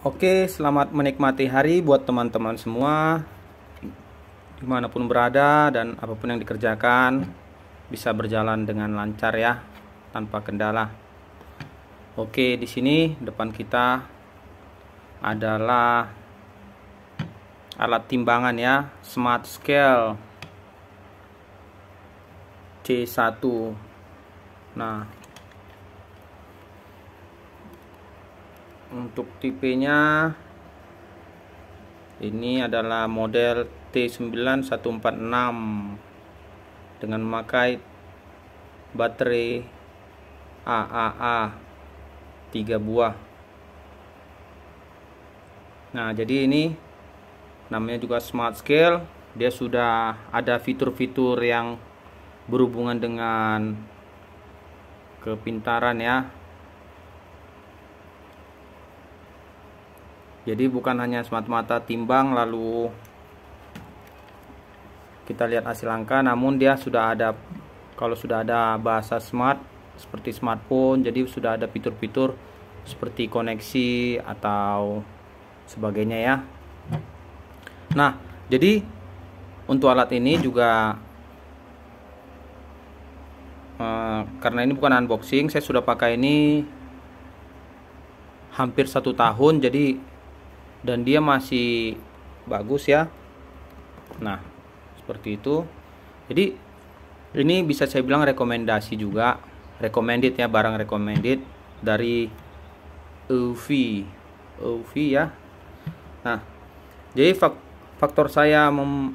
Oke, selamat menikmati hari buat teman-teman semua dimanapun berada dan apapun yang dikerjakan bisa berjalan dengan lancar ya tanpa kendala. Oke, di sini depan kita adalah alat timbangan ya, Smart Scale C1. Nah, untuk tipenya ini adalah model T9146 dengan memakai baterai AAA 3 buah nah jadi ini namanya juga smart scale dia sudah ada fitur-fitur yang berhubungan dengan kepintaran ya jadi bukan hanya semata-mata timbang lalu kita lihat hasil angka namun dia sudah ada kalau sudah ada bahasa smart seperti smartphone jadi sudah ada fitur-fitur seperti koneksi atau sebagainya ya nah jadi untuk alat ini juga eh, karena ini bukan unboxing saya sudah pakai ini hampir satu tahun jadi dan dia masih bagus ya nah seperti itu jadi ini bisa saya bilang rekomendasi juga recommended ya barang recommended dari UV UV ya nah jadi faktor saya mem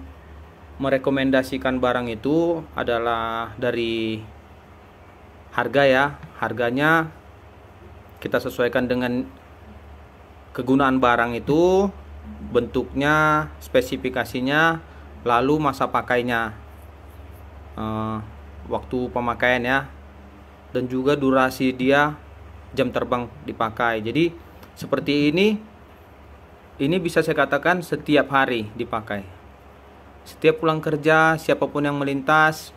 merekomendasikan barang itu adalah dari harga ya harganya kita sesuaikan dengan kegunaan barang itu, bentuknya, spesifikasinya, lalu masa pakainya, eh, waktu pemakaian ya, dan juga durasi dia jam terbang dipakai. Jadi seperti ini, ini bisa saya katakan setiap hari dipakai. Setiap pulang kerja, siapapun yang melintas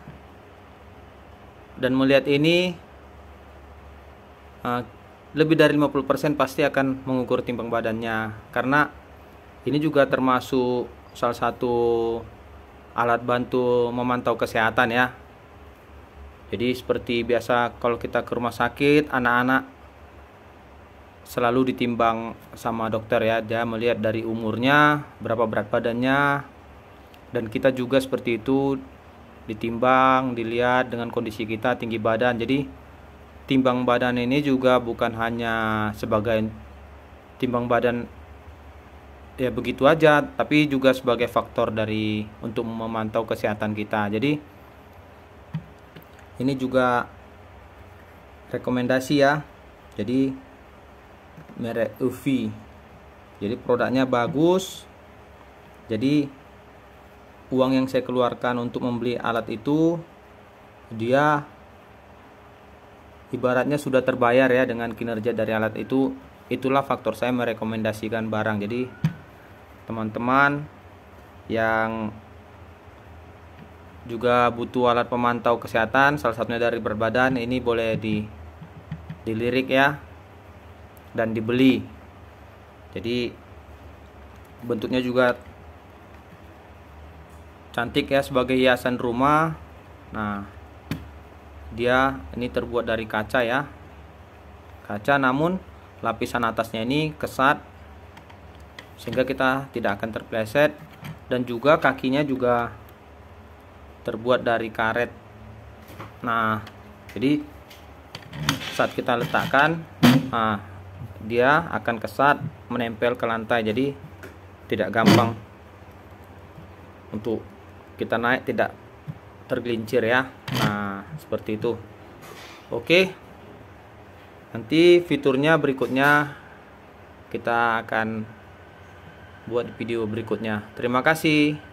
dan melihat ini. Eh, lebih dari 50% pasti akan mengukur timbang badannya karena ini juga termasuk salah satu alat bantu memantau kesehatan ya jadi seperti biasa kalau kita ke rumah sakit anak-anak selalu ditimbang sama dokter ya dia melihat dari umurnya berapa berat badannya dan kita juga seperti itu ditimbang dilihat dengan kondisi kita tinggi badan jadi timbang badan ini juga bukan hanya sebagai timbang badan ya begitu aja tapi juga sebagai faktor dari untuk memantau kesehatan kita jadi ini juga rekomendasi ya jadi merek UV jadi produknya bagus jadi uang yang saya keluarkan untuk membeli alat itu dia ibaratnya sudah terbayar ya dengan kinerja dari alat itu itulah faktor saya merekomendasikan barang jadi teman-teman yang juga butuh alat pemantau kesehatan salah satunya dari berbadan ini boleh di dilirik ya dan dibeli jadi bentuknya juga cantik ya sebagai hiasan rumah nah dia ini terbuat dari kaca ya kaca namun lapisan atasnya ini kesat sehingga kita tidak akan terpleset dan juga kakinya juga terbuat dari karet nah jadi saat kita letakkan nah, dia akan kesat menempel ke lantai jadi tidak gampang untuk kita naik tidak tergelincir ya seperti itu oke nanti fiturnya berikutnya kita akan buat video berikutnya terima kasih